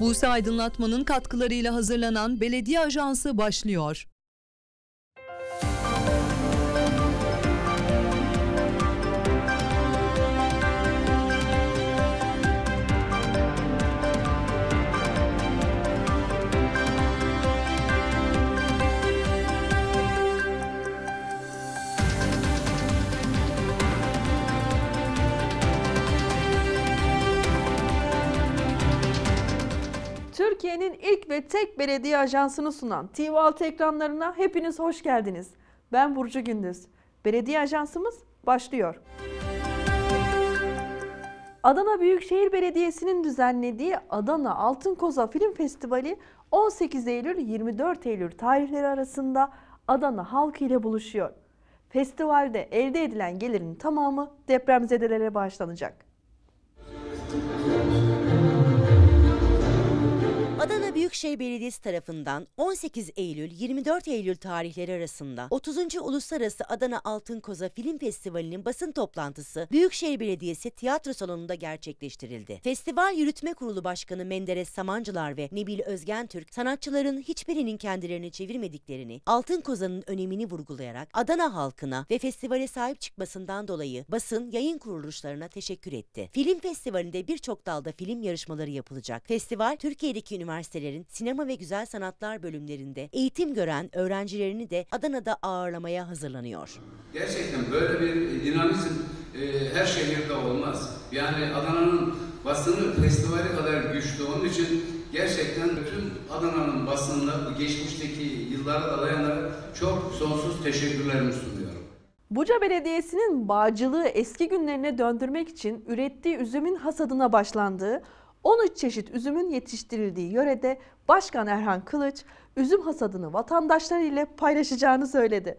Buse Aydınlatma'nın katkılarıyla hazırlanan Belediye Ajansı başlıyor. Türkiye'nin ilk ve tek belediye ajansını sunan TV6 ekranlarına hepiniz hoş geldiniz. Ben Burcu Gündüz. Belediye ajansımız başlıyor. Adana Büyükşehir Belediyesi'nin düzenlediği Adana Altın Koza Film Festivali 18 Eylül-24 Eylül tarihleri arasında Adana halkı ile buluşuyor. Festivalde elde edilen gelirin tamamı depremzedelere bağışlanacak. Büyükşehir Belediyesi tarafından 18 Eylül-24 Eylül tarihleri arasında 30. Uluslararası Adana Altın Koza Film Festivali'nin basın toplantısı Büyükşehir Belediyesi tiyatro salonunda gerçekleştirildi. Festival Yürütme Kurulu Başkanı Menderes Samancılar ve Nebil Özgen Türk sanatçıların hiçbirinin kendilerini çevirmediklerini, Altın Koza'nın önemini vurgulayarak Adana halkına ve festivale sahip çıkmasından dolayı basın yayın kuruluşlarına teşekkür etti. Film festivalinde birçok dalda film yarışmaları yapılacak. Festival Türkiye'deki üniversitelerin Üniversitesi'nin sinema ve güzel sanatlar bölümlerinde eğitim gören öğrencilerini de Adana'da ağırlamaya hazırlanıyor. Gerçekten böyle bir dinamizm e, her şehirde olmaz. Yani Adana'nın basını festivali kadar güçlü. Onun için gerçekten bütün Adana'nın basınına geçmişteki yıllara dayanarak çok sonsuz teşekkürlerimi sunuyorum. Buca Belediyesi'nin bağcılığı eski günlerine döndürmek için ürettiği üzümün hasadına başlandığı, 13 çeşit üzümün yetiştirildiği yörede Başkan Erhan Kılıç üzüm hasadını vatandaşlar ile paylaşacağını söyledi.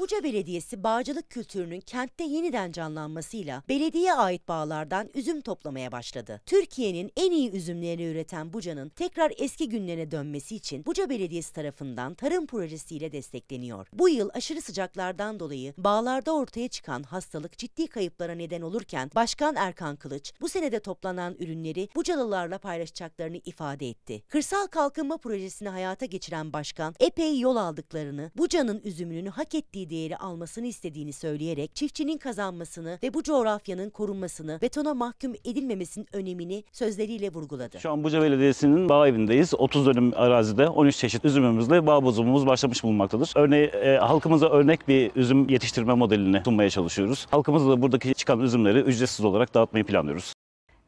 Buca Belediyesi bağcılık kültürünün kentte yeniden canlanmasıyla belediye ait bağlardan üzüm toplamaya başladı. Türkiye'nin en iyi üzümlerini üreten Buca'nın tekrar eski günlerine dönmesi için Buca Belediyesi tarafından tarım projesiyle destekleniyor. Bu yıl aşırı sıcaklardan dolayı bağlarda ortaya çıkan hastalık ciddi kayıplara neden olurken Başkan Erkan Kılıç bu senede toplanan ürünleri Bucalılarla paylaşacaklarını ifade etti. Kırsal Kalkınma Projesi'ni hayata geçiren başkan epey yol aldıklarını, Buca'nın üzümünün hak ettiği tarihi değeri almasını istediğini söyleyerek çiftçinin kazanmasını ve bu coğrafyanın korunmasını, betona mahkum edilmemesinin önemini sözleriyle vurguladı. Şu an Buca Belediyesi'nin bağ evindeyiz. 30 dönüm arazide 13 çeşit üzümümüzle bağ bozumumuz başlamış bulunmaktadır. Örneğin e, halkımıza örnek bir üzüm yetiştirme modelini sunmaya çalışıyoruz. Halkımıza da buradaki çıkan üzümleri ücretsiz olarak dağıtmayı planlıyoruz.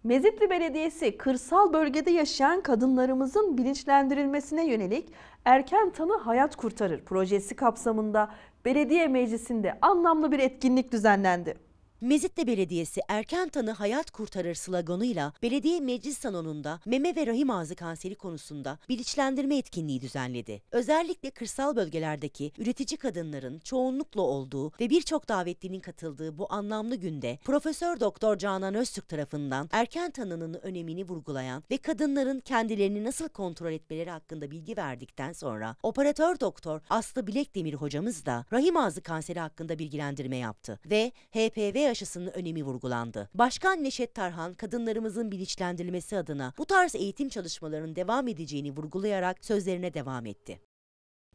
Mezitli Belediyesi kırsal bölgede yaşayan kadınlarımızın bilinçlendirilmesine yönelik Erken Tanı Hayat Kurtarır projesi kapsamında belediye meclisinde anlamlı bir etkinlik düzenlendi. Mezitli Belediyesi erken tanı hayat kurtarır sloganıyla belediye meclis salonunda meme ve rahim ağzı kanseri konusunda bilinçlendirme etkinliği düzenledi. Özellikle kırsal bölgelerdeki üretici kadınların çoğunlukla olduğu ve birçok davetlinin katıldığı bu anlamlı günde Profesör Doktor Canan Öztürk tarafından erken tanının önemini vurgulayan ve kadınların kendilerini nasıl kontrol etmeleri hakkında bilgi verdikten sonra operatör doktor Aslı Bilekdemir hocamız da rahim ağzı kanseri hakkında bilgilendirme yaptı ve HPV aşısının önemi vurgulandı. Başkan Neşet Tarhan kadınlarımızın bilinçlendirilmesi adına bu tarz eğitim çalışmalarının devam edeceğini vurgulayarak sözlerine devam etti.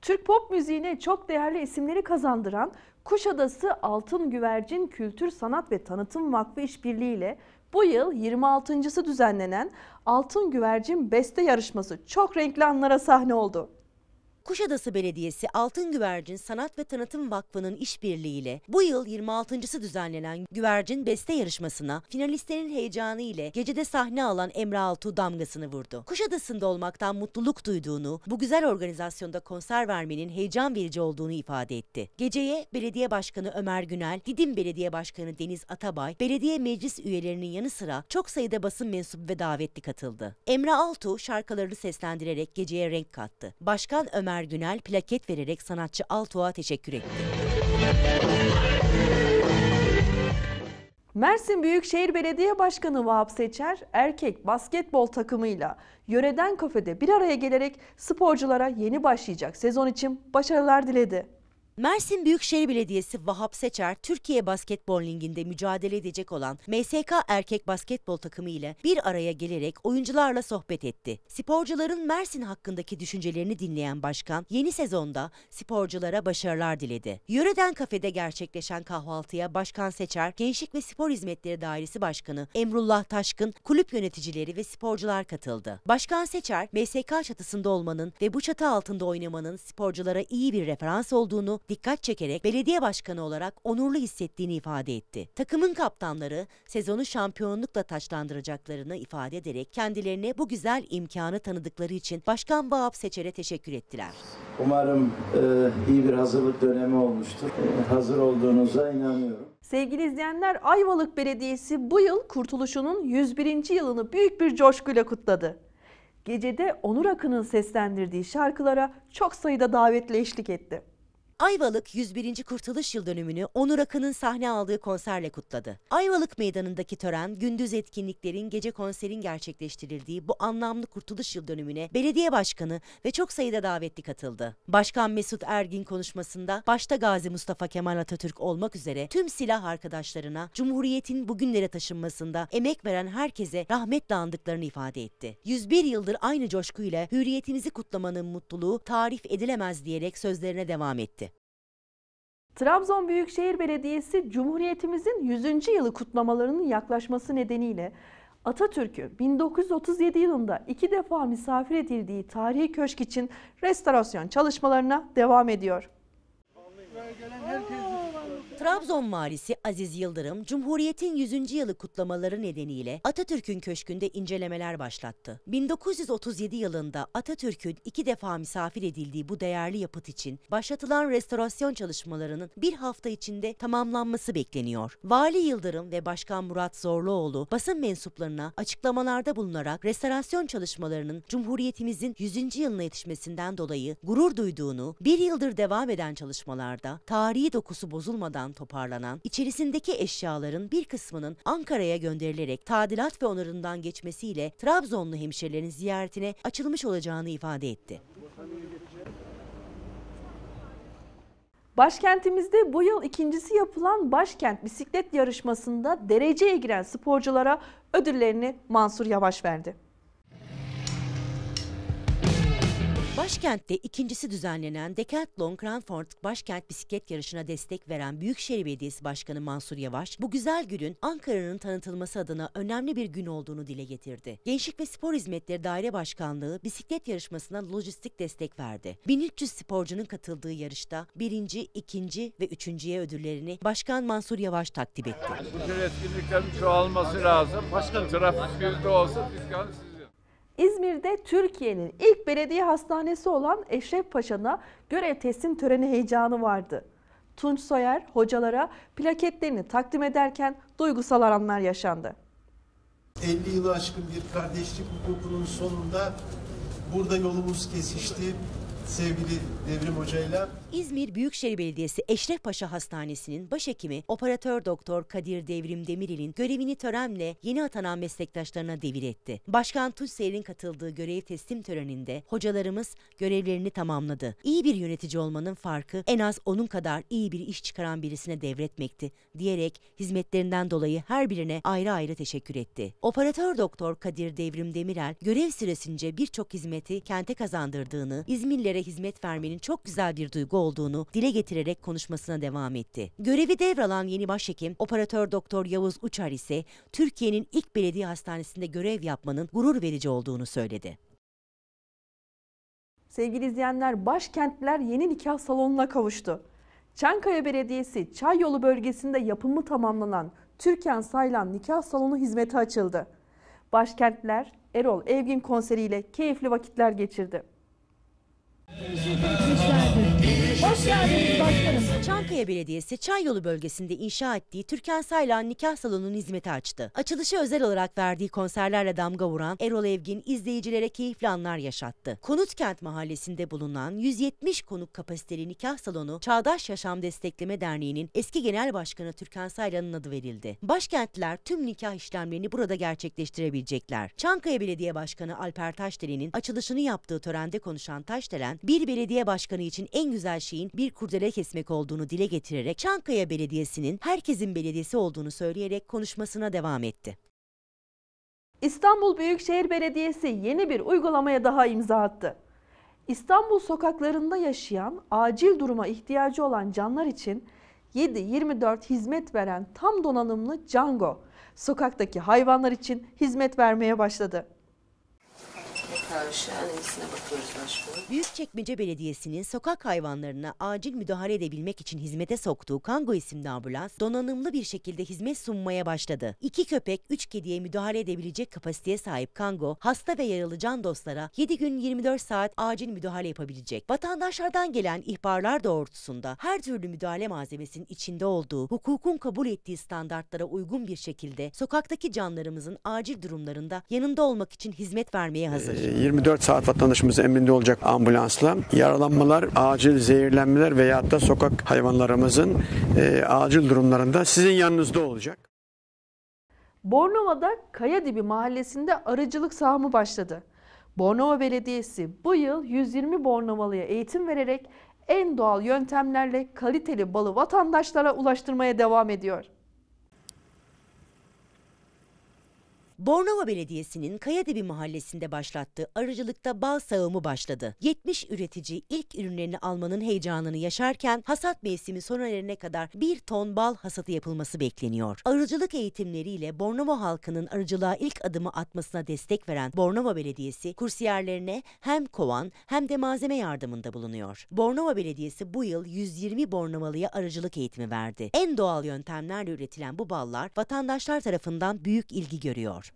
Türk pop müziğine çok değerli isimleri kazandıran Kuşadası Altın Güvercin Kültür Sanat ve Tanıtım Vakfı İşbirliği ile bu yıl 26.sı düzenlenen Altın Güvercin Beste Yarışması çok renkli anlara sahne oldu. Kuşadası Belediyesi Altın Güvercin Sanat ve Tanıtım Vakfı'nın işbirliğiyle bu yıl 26.sı düzenlenen Güvercin Beste Yarışması'na finalistlerin heyecanı ile gecede sahne alan Emre Altuğ damgasını vurdu. Kuşadası'nda olmaktan mutluluk duyduğunu, bu güzel organizasyonda konser vermenin heyecan verici olduğunu ifade etti. Geceye Belediye Başkanı Ömer Günel, Didim Belediye Başkanı Deniz Atabay, belediye meclis üyelerinin yanı sıra çok sayıda basın mensubu ve davetli katıldı. Emre Altuğ şarkılarını seslendirerek geceye renk kattı. Başkan Ömer Ömer Günel plaket vererek sanatçı Altuğ'a teşekkür etti. Mersin Büyükşehir Belediye Başkanı Vahap Seçer, erkek basketbol takımıyla yöreden kafede bir araya gelerek sporculara yeni başlayacak sezon için başarılar diledi. Mersin Büyükşehir Belediyesi Vahap Seçer, Türkiye Basketbol Ligi'nde mücadele edecek olan MSK Erkek Basketbol Takımı ile bir araya gelerek oyuncularla sohbet etti. Sporcuların Mersin hakkındaki düşüncelerini dinleyen başkan, yeni sezonda sporculara başarılar diledi. Yöreden kafede gerçekleşen kahvaltıya Başkan Seçer, Gençlik ve Spor Hizmetleri Dairesi Başkanı Emrullah Taşkın, kulüp yöneticileri ve sporcular katıldı. Başkan Seçer, MSK çatısında olmanın ve bu çatı altında oynamanın sporculara iyi bir referans olduğunu, dikkat çekerek belediye başkanı olarak onurlu hissettiğini ifade etti. Takımın kaptanları sezonu şampiyonlukla taçlandıracaklarını ifade ederek kendilerine bu güzel imkanı tanıdıkları için Başkan Vahap Seçer'e teşekkür ettiler. Umarım e, iyi bir hazırlık dönemi olmuştur. E, hazır olduğunuza inanıyorum. Sevgili izleyenler Ayvalık Belediyesi bu yıl kurtuluşunun 101. yılını büyük bir coşkuyla kutladı. Gecede Onur Akın'ın seslendirdiği şarkılara çok sayıda davetle eşlik etti. Ayvalık 101. Kurtuluş Yıl dönümünü Onur Akın'ın sahne aldığı konserle kutladı. Ayvalık Meydanı'ndaki tören gündüz etkinliklerin gece konserin gerçekleştirildiği bu anlamlı Kurtuluş Yıl dönümüne belediye başkanı ve çok sayıda davetli katıldı. Başkan Mesut Ergin konuşmasında başta Gazi Mustafa Kemal Atatürk olmak üzere tüm silah arkadaşlarına Cumhuriyet'in bugünlere taşınmasında emek veren herkese rahmetle andıklarını ifade etti. 101 yıldır aynı coşkuyla hürriyetimizi kutlamanın mutluluğu tarif edilemez diyerek sözlerine devam etti. Trabzon Büyükşehir Belediyesi Cumhuriyetimizin 100. yılı kutlamalarının yaklaşması nedeniyle Atatürk'ü 1937 yılında iki defa misafir edildiği tarihi köşk için restorasyon çalışmalarına devam ediyor. Gelen herkes Trabzon valisi Aziz Yıldırım, Cumhuriyet'in 100. yılı kutlamaları nedeniyle Atatürk'ün köşkünde incelemeler başlattı. 1937 yılında Atatürk'ün iki defa misafir edildiği bu değerli yapıt için başlatılan restorasyon çalışmalarının bir hafta içinde tamamlanması bekleniyor. Vali Yıldırım ve Başkan Murat Zorluoğlu basın mensuplarına açıklamalarda bulunarak restorasyon çalışmalarının Cumhuriyetimizin 100. yılına yetişmesinden dolayı gurur duyduğunu, bir yıldır devam eden çalışmalarda tarihi dokusu bozulmadan kazalardan toparlanan, içerisindeki eşyaların bir kısmının Ankara'ya gönderilerek tadilat ve onarından geçmesiyle Trabzonlu hemşerilerin ziyaretine açılmış olacağını ifade etti. Başkentimizde bu yıl ikincisi yapılan Başkent Bisiklet Yarışması'nda dereceye giren sporculara ödüllerini Mansur Yavaş verdi. Başkentte ikincisi düzenlenen Decathlon Cranford Başkent Bisiklet Yarışı'na destek veren Büyükşehir Belediyesi Başkanı Mansur Yavaş, bu güzel günün Ankara'nın tanıtılması adına önemli bir gün olduğunu dile getirdi. Gençlik ve Spor Hizmetleri Daire Başkanlığı bisiklet yarışmasına lojistik destek verdi. 1300 sporcunun katıldığı yarışta birinci, ikinci ve üçüncüye ödüllerini Başkan Mansur Yavaş takdim etti. Bu tür etkinliklerin çoğalması lazım. Başkan trafik bir de olsa dükkanı İzmir'de Türkiye'nin ilk belediye hastanesi olan Eşref Paşa'na görev teslim töreni heyecanı vardı. Tunç Soyer hocalara plaketlerini takdim ederken duygusal anlar yaşandı. 50 yılı aşkın bir kardeşlik hukukunun sonunda burada yolumuz kesişti sevgili Devrim Hoca'yla. İzmir Büyükşehir Belediyesi Eşref Paşa Hastanesi'nin başhekimi operatör doktor Kadir Devrim Demiril'in görevini törenle yeni atanan meslektaşlarına devir etti. Başkan Tunçseyir'in katıldığı görev teslim töreninde hocalarımız görevlerini tamamladı. İyi bir yönetici olmanın farkı en az onun kadar iyi bir iş çıkaran birisine devretmekti diyerek hizmetlerinden dolayı her birine ayrı ayrı teşekkür etti. Operatör doktor Kadir Devrim Demirel görev süresince birçok hizmeti kente kazandırdığını, İzmirlere gençlere hizmet vermenin çok güzel bir duygu olduğunu dile getirerek konuşmasına devam etti. Görevi devralan yeni başhekim operatör doktor Yavuz Uçar ise Türkiye'nin ilk belediye hastanesinde görev yapmanın gurur verici olduğunu söyledi. Sevgili izleyenler, başkentler yeni nikah salonuna kavuştu. Çankaya Belediyesi Çayyolu bölgesinde yapımı tamamlanan Türkan Saylan nikah salonu hizmete açıldı. Başkentler Erol Evgin konseriyle keyifli vakitler geçirdi. Thank you for başkanım. Çankaya Belediyesi Çayyolu bölgesinde inşa ettiği Türkan Saylan nikah salonunun hizmeti açtı. Açılışı özel olarak verdiği konserlerle damga vuran Erol Evgin izleyicilere keyifli anlar yaşattı. Konutkent mahallesinde bulunan 170 konuk kapasiteli nikah salonu Çağdaş Yaşam Destekleme Derneği'nin eski genel başkanı Türkan Saylan'ın adı verildi. Başkentler tüm nikah işlemlerini burada gerçekleştirebilecekler. Çankaya Belediye Başkanı Alper Taşdelen'in açılışını yaptığı törende konuşan Taşdelen, bir belediye başkanı için en güzel şey şeyin bir kurdele kesmek olduğunu dile getirerek Çankaya Belediyesi'nin herkesin belediyesi olduğunu söyleyerek konuşmasına devam etti. İstanbul Büyükşehir Belediyesi yeni bir uygulamaya daha imza attı. İstanbul sokaklarında yaşayan, acil duruma ihtiyacı olan canlar için 7-24 hizmet veren tam donanımlı Cango, sokaktaki hayvanlar için hizmet vermeye başladı karşı annesine bakıyoruz başvuru. Büyükçekmece Belediyesi'nin sokak hayvanlarına acil müdahale edebilmek için hizmete soktuğu Kango isimli ambulans donanımlı bir şekilde hizmet sunmaya başladı. İki köpek, üç kediye müdahale edebilecek kapasiteye sahip Kango, hasta ve yaralı can dostlara 7 gün 24 saat acil müdahale yapabilecek. Vatandaşlardan gelen ihbarlar doğrultusunda her türlü müdahale malzemesinin içinde olduğu, hukukun kabul ettiği standartlara uygun bir şekilde sokaktaki canlarımızın acil durumlarında yanında olmak için hizmet vermeye hazır. Ee, 24 saat vatandaşımız emrinde olacak ambulansla. Yaralanmalar, acil zehirlenmeler veyahut da sokak hayvanlarımızın e, acil durumlarında sizin yanınızda olacak. Bornova'da Kaya Dibi mahallesinde arıcılık sahamı başladı. Bornova Belediyesi bu yıl 120 Bornovalı'ya eğitim vererek en doğal yöntemlerle kaliteli balı vatandaşlara ulaştırmaya devam ediyor. Bornova Belediyesi'nin Kayadibi mahallesinde başlattığı arıcılıkta bal sağımı başladı. 70 üretici ilk ürünlerini almanın heyecanını yaşarken hasat mevsimi sona kadar 1 ton bal hasatı yapılması bekleniyor. Arıcılık eğitimleriyle Bornova halkının arıcılığa ilk adımı atmasına destek veren Bornova Belediyesi kursiyerlerine hem kovan hem de malzeme yardımında bulunuyor. Bornova Belediyesi bu yıl 120 Bornovalı'ya arıcılık eğitimi verdi. En doğal yöntemlerle üretilen bu ballar vatandaşlar tarafından büyük ilgi görüyor.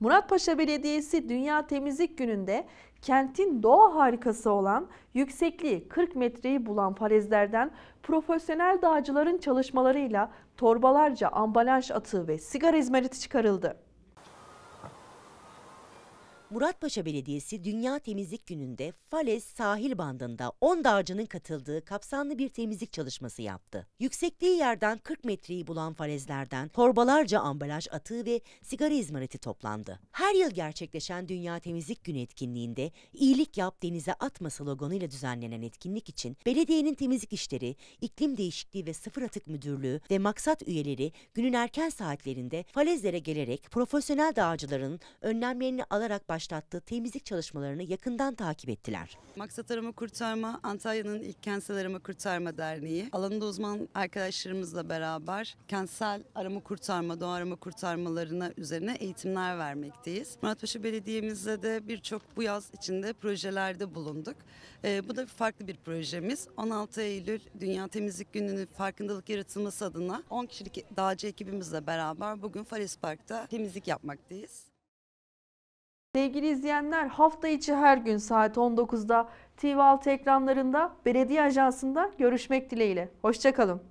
Muratpaşa Belediyesi Dünya Temizlik Günü'nde kentin doğa harikası olan yüksekliği 40 metreyi bulan falezlerden profesyonel dağcıların çalışmalarıyla torbalarca ambalaj atığı ve sigara izmariti çıkarıldı. Muratpaşa Belediyesi Dünya Temizlik Günü'nde Fales sahil bandında 10 dağcının katıldığı kapsamlı bir temizlik çalışması yaptı. Yüksekliği yerden 40 metreyi bulan falezlerden torbalarca ambalaj atığı ve sigara izmariti toplandı. Her yıl gerçekleşen Dünya Temizlik Günü etkinliğinde iyilik yap denize atma sloganıyla düzenlenen etkinlik için belediyenin temizlik işleri, iklim değişikliği ve sıfır atık müdürlüğü ve maksat üyeleri günün erken saatlerinde falezlere gelerek profesyonel dağcıların önlemlerini alarak başlattığı temizlik çalışmalarını yakından takip ettiler. Maksat Arama Kurtarma Antalya'nın ilk kentsel arama kurtarma derneği. Alanında uzman arkadaşlarımızla beraber kentsel arama kurtarma, doğa arama kurtarmalarına üzerine eğitimler vermekteyiz. Muratpaşa Belediye'mizde de birçok bu yaz içinde projelerde bulunduk. E, bu da farklı bir projemiz. 16 Eylül Dünya Temizlik Günü'nün farkındalık yaratılması adına 10 kişilik dağcı ekibimizle beraber bugün Fares Park'ta temizlik yapmaktayız. Sevgili izleyenler hafta içi her gün saat 19'da TV6 ekranlarında belediye ajansında görüşmek dileğiyle. Hoşçakalın.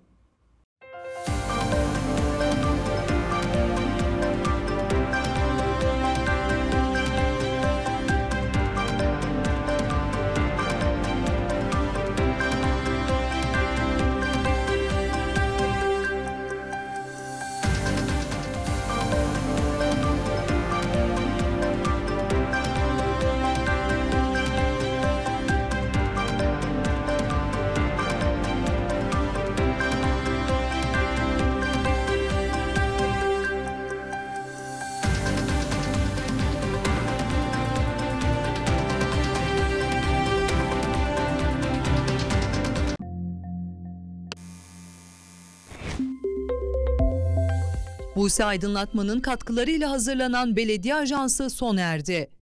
Buse Aydınlatma'nın katkılarıyla hazırlanan belediye ajansı son erdi.